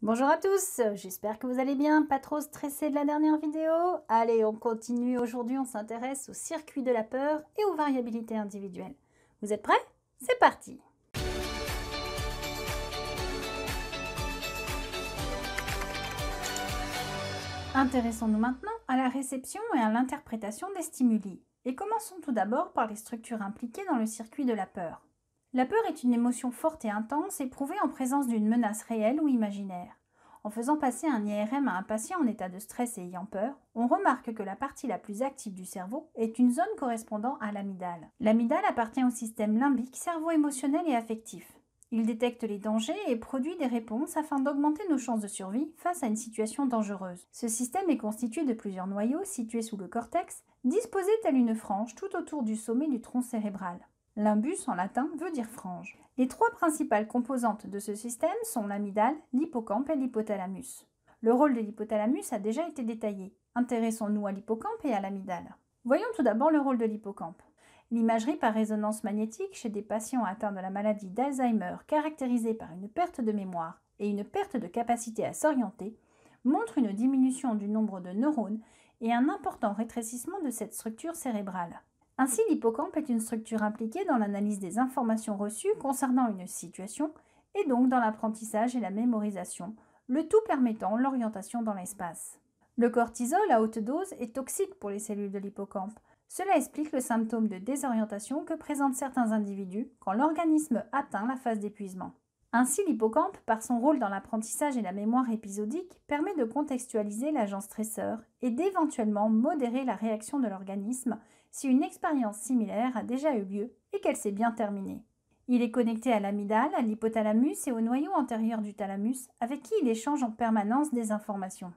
Bonjour à tous, j'espère que vous allez bien, pas trop stressé de la dernière vidéo. Allez, on continue, aujourd'hui on s'intéresse au circuit de la peur et aux variabilités individuelles. Vous êtes prêts C'est parti Intéressons-nous maintenant à la réception et à l'interprétation des stimuli. Et commençons tout d'abord par les structures impliquées dans le circuit de la peur. La peur est une émotion forte et intense éprouvée en présence d'une menace réelle ou imaginaire. En faisant passer un IRM à un patient en état de stress et ayant peur, on remarque que la partie la plus active du cerveau est une zone correspondant à l'amidale. L'amidale appartient au système limbique cerveau émotionnel et affectif. Il détecte les dangers et produit des réponses afin d'augmenter nos chances de survie face à une situation dangereuse. Ce système est constitué de plusieurs noyaux situés sous le cortex, disposés tel une frange tout autour du sommet du tronc cérébral. Limbus en latin veut dire frange. Les trois principales composantes de ce système sont l'amidale, l'hippocampe et l'hypothalamus. Le rôle de l'hypothalamus a déjà été détaillé. Intéressons-nous à l'hippocampe et à l'amidale. Voyons tout d'abord le rôle de l'hippocampe. L'imagerie par résonance magnétique chez des patients atteints de la maladie d'Alzheimer caractérisée par une perte de mémoire et une perte de capacité à s'orienter montre une diminution du nombre de neurones et un important rétrécissement de cette structure cérébrale. Ainsi, l'hippocampe est une structure impliquée dans l'analyse des informations reçues concernant une situation et donc dans l'apprentissage et la mémorisation, le tout permettant l'orientation dans l'espace. Le cortisol à haute dose est toxique pour les cellules de l'hippocampe. Cela explique le symptôme de désorientation que présentent certains individus quand l'organisme atteint la phase d'épuisement. Ainsi, l'hippocampe, par son rôle dans l'apprentissage et la mémoire épisodique, permet de contextualiser l'agent stresseur et d'éventuellement modérer la réaction de l'organisme si une expérience similaire a déjà eu lieu et qu'elle s'est bien terminée. Il est connecté à l'amidale, à l'hypothalamus et au noyau antérieur du thalamus, avec qui il échange en permanence des informations.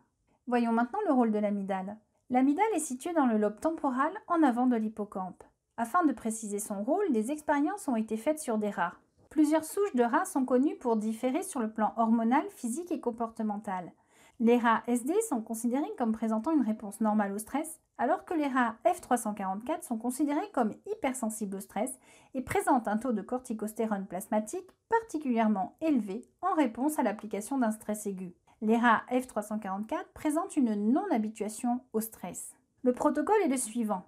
Voyons maintenant le rôle de l'amidale. L'amidale est située dans le lobe temporal en avant de l'hippocampe. Afin de préciser son rôle, des expériences ont été faites sur des rats. Plusieurs souches de rats sont connues pour différer sur le plan hormonal, physique et comportemental. Les rats SD sont considérés comme présentant une réponse normale au stress, alors que les rats F344 sont considérés comme hypersensibles au stress et présentent un taux de corticostérone plasmatique particulièrement élevé en réponse à l'application d'un stress aigu. Les rats F344 présentent une non-habituation au stress. Le protocole est le suivant.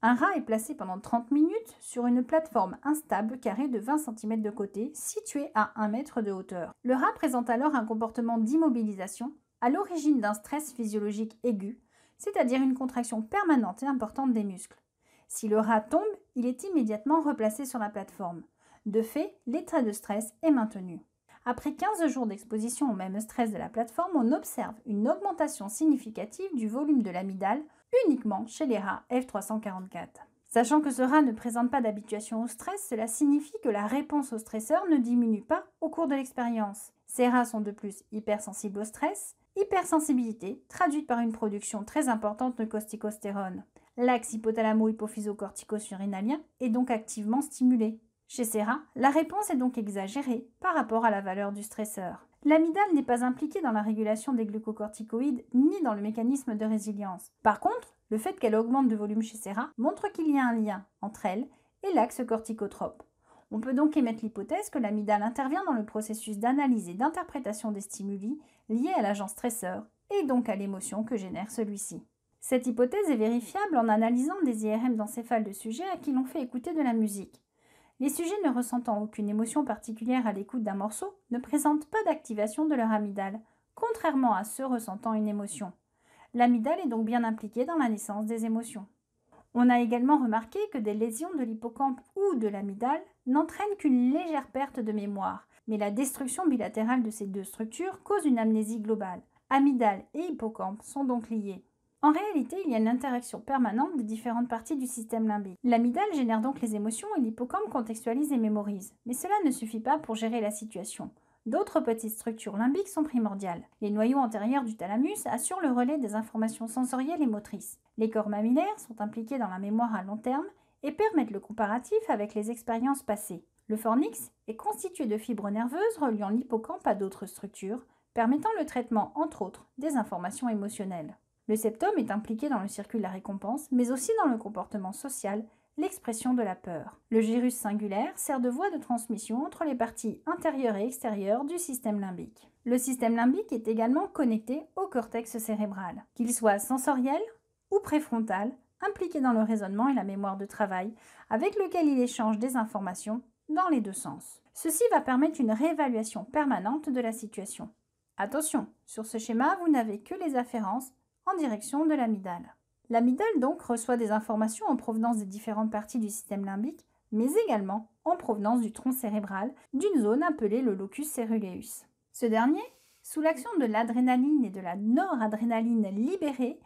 Un rat est placé pendant 30 minutes sur une plateforme instable carrée de 20 cm de côté, située à 1 mètre de hauteur. Le rat présente alors un comportement d'immobilisation à l'origine d'un stress physiologique aigu c'est-à-dire une contraction permanente et importante des muscles. Si le rat tombe, il est immédiatement replacé sur la plateforme. De fait, l'état de stress est maintenu. Après 15 jours d'exposition au même stress de la plateforme, on observe une augmentation significative du volume de l'amidale uniquement chez les rats F344. Sachant que ce rat ne présente pas d'habituation au stress, cela signifie que la réponse au stresseur ne diminue pas au cours de l'expérience. Ces rats sont de plus hypersensibles au stress, Hypersensibilité, traduite par une production très importante de costicostérone. L'axe hypothalamo-hypophysocortico-surrénalien est donc activement stimulé. Chez Serra, la réponse est donc exagérée par rapport à la valeur du stresseur. L'amidale n'est pas impliquée dans la régulation des glucocorticoïdes ni dans le mécanisme de résilience. Par contre, le fait qu'elle augmente de volume chez Serra montre qu'il y a un lien entre elle et l'axe corticotrope. On peut donc émettre l'hypothèse que l'amidale intervient dans le processus d'analyse et d'interprétation des stimuli liée à l'agent stresseur et donc à l'émotion que génère celui-ci. Cette hypothèse est vérifiable en analysant des IRM d'encéphale de sujets à qui l'on fait écouter de la musique. Les sujets ne ressentant aucune émotion particulière à l'écoute d'un morceau ne présentent pas d'activation de leur amygdale, contrairement à ceux ressentant une émotion. L'amygdale est donc bien impliquée dans la naissance des émotions. On a également remarqué que des lésions de l'hippocampe ou de l'amygdale n'entraîne qu'une légère perte de mémoire, mais la destruction bilatérale de ces deux structures cause une amnésie globale. Amygdale et hippocampe sont donc liés. En réalité, il y a une interaction permanente des différentes parties du système limbique. L'amygdale génère donc les émotions et l'hippocampe contextualise et mémorise. Mais cela ne suffit pas pour gérer la situation. D'autres petites structures limbiques sont primordiales. Les noyaux antérieurs du thalamus assurent le relais des informations sensorielles et motrices. Les corps mammillaires sont impliqués dans la mémoire à long terme et permettent le comparatif avec les expériences passées. Le fornix est constitué de fibres nerveuses reliant l'hippocampe à d'autres structures, permettant le traitement, entre autres, des informations émotionnelles. Le septum est impliqué dans le circuit de la récompense, mais aussi dans le comportement social, l'expression de la peur. Le gyrus singulaire sert de voie de transmission entre les parties intérieures et extérieures du système limbique. Le système limbique est également connecté au cortex cérébral. Qu'il soit sensoriel ou préfrontal, impliqué dans le raisonnement et la mémoire de travail, avec lequel il échange des informations dans les deux sens. Ceci va permettre une réévaluation permanente de la situation. Attention, sur ce schéma, vous n'avez que les afférences en direction de l'amidale. L'amidale donc reçoit des informations en provenance des différentes parties du système limbique, mais également en provenance du tronc cérébral, d'une zone appelée le locus ceruleus. Ce dernier, sous l'action de l'adrénaline et de la noradrénaline libérée,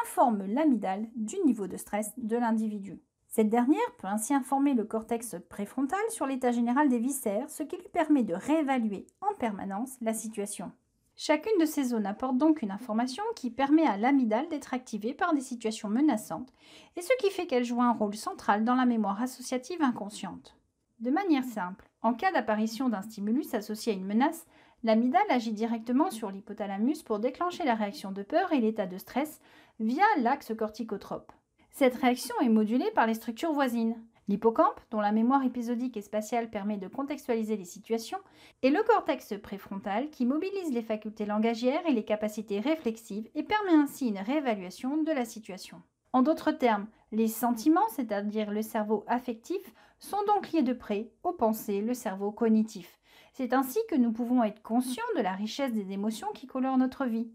informe l'amidale du niveau de stress de l'individu. Cette dernière peut ainsi informer le cortex préfrontal sur l'état général des viscères, ce qui lui permet de réévaluer en permanence la situation. Chacune de ces zones apporte donc une information qui permet à l'amidale d'être activée par des situations menaçantes, et ce qui fait qu'elle joue un rôle central dans la mémoire associative inconsciente. De manière simple, en cas d'apparition d'un stimulus associé à une menace, l'amidale agit directement sur l'hypothalamus pour déclencher la réaction de peur et l'état de stress, via l'axe corticotrope. Cette réaction est modulée par les structures voisines, l'hippocampe, dont la mémoire épisodique et spatiale permet de contextualiser les situations, et le cortex préfrontal, qui mobilise les facultés langagières et les capacités réflexives et permet ainsi une réévaluation de la situation. En d'autres termes, les sentiments, c'est-à-dire le cerveau affectif, sont donc liés de près aux pensées, le cerveau cognitif. C'est ainsi que nous pouvons être conscients de la richesse des émotions qui colorent notre vie.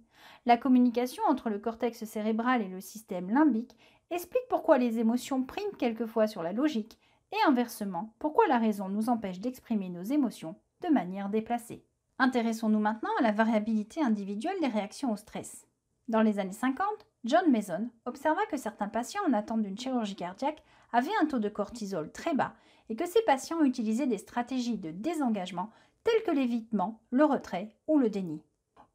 La communication entre le cortex cérébral et le système limbique explique pourquoi les émotions priment quelquefois sur la logique et inversement pourquoi la raison nous empêche d'exprimer nos émotions de manière déplacée. Intéressons-nous maintenant à la variabilité individuelle des réactions au stress. Dans les années 50, John Mason observa que certains patients en attente d'une chirurgie cardiaque avaient un taux de cortisol très bas et que ces patients utilisaient des stratégies de désengagement telles que l'évitement, le retrait ou le déni.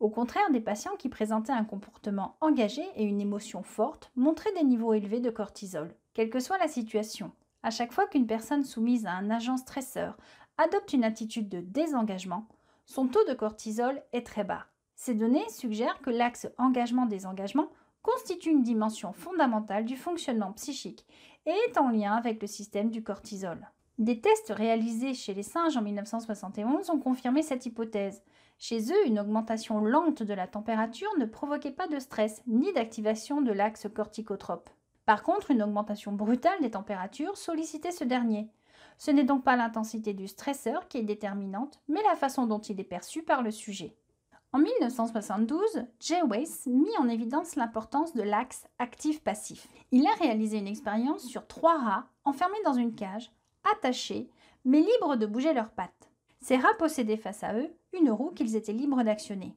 Au contraire, des patients qui présentaient un comportement engagé et une émotion forte montraient des niveaux élevés de cortisol, quelle que soit la situation. À chaque fois qu'une personne soumise à un agent stresseur adopte une attitude de désengagement, son taux de cortisol est très bas. Ces données suggèrent que l'axe engagement-désengagement constitue une dimension fondamentale du fonctionnement psychique et est en lien avec le système du cortisol. Des tests réalisés chez les singes en 1971 ont confirmé cette hypothèse. Chez eux, une augmentation lente de la température ne provoquait pas de stress ni d'activation de l'axe corticotrope. Par contre, une augmentation brutale des températures sollicitait ce dernier. Ce n'est donc pas l'intensité du stresseur qui est déterminante, mais la façon dont il est perçu par le sujet. En 1972, Jay Weiss mit en évidence l'importance de l'axe actif-passif. Il a réalisé une expérience sur trois rats enfermés dans une cage attachés, mais libres de bouger leurs pattes. Ces rats possédaient face à eux une roue qu'ils étaient libres d'actionner.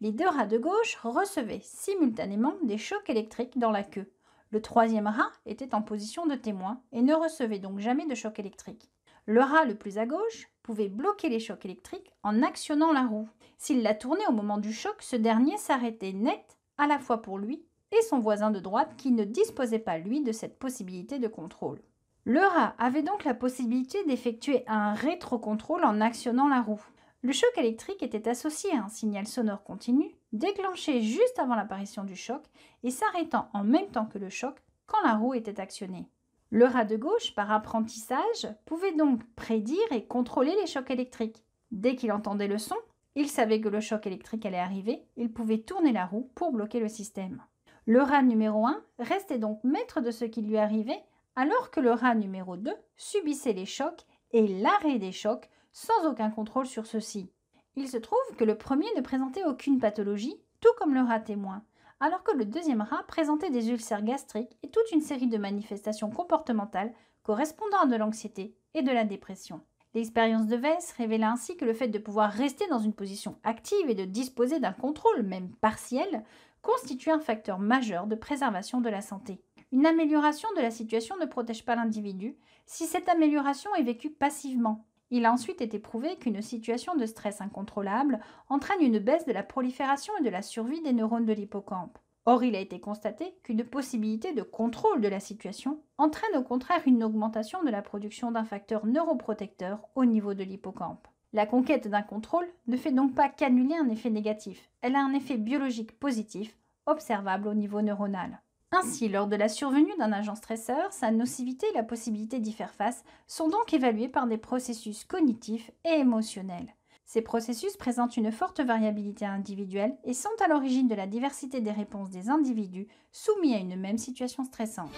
Les deux rats de gauche recevaient simultanément des chocs électriques dans la queue. Le troisième rat était en position de témoin et ne recevait donc jamais de choc électrique. Le rat le plus à gauche pouvait bloquer les chocs électriques en actionnant la roue. S'il la tournait au moment du choc, ce dernier s'arrêtait net, à la fois pour lui et son voisin de droite qui ne disposait pas lui de cette possibilité de contrôle. Le rat avait donc la possibilité d'effectuer un rétrocontrôle en actionnant la roue. Le choc électrique était associé à un signal sonore continu, déclenché juste avant l'apparition du choc et s'arrêtant en même temps que le choc quand la roue était actionnée. Le rat de gauche, par apprentissage, pouvait donc prédire et contrôler les chocs électriques. Dès qu'il entendait le son, il savait que le choc électrique allait arriver, il pouvait tourner la roue pour bloquer le système. Le rat numéro 1 restait donc maître de ce qui lui arrivait alors que le rat numéro 2 subissait les chocs et l'arrêt des chocs sans aucun contrôle sur ceux-ci. Il se trouve que le premier ne présentait aucune pathologie, tout comme le rat témoin, alors que le deuxième rat présentait des ulcères gastriques et toute une série de manifestations comportementales correspondant à de l'anxiété et de la dépression. L'expérience de Weiss révéla ainsi que le fait de pouvoir rester dans une position active et de disposer d'un contrôle, même partiel, constitue un facteur majeur de préservation de la santé. Une amélioration de la situation ne protège pas l'individu si cette amélioration est vécue passivement. Il a ensuite été prouvé qu'une situation de stress incontrôlable entraîne une baisse de la prolifération et de la survie des neurones de l'hippocampe. Or, il a été constaté qu'une possibilité de contrôle de la situation entraîne au contraire une augmentation de la production d'un facteur neuroprotecteur au niveau de l'hippocampe. La conquête d'un contrôle ne fait donc pas qu'annuler un effet négatif, elle a un effet biologique positif observable au niveau neuronal. Ainsi, lors de la survenue d'un agent stresseur, sa nocivité et la possibilité d'y faire face sont donc évaluées par des processus cognitifs et émotionnels. Ces processus présentent une forte variabilité individuelle et sont à l'origine de la diversité des réponses des individus soumis à une même situation stressante.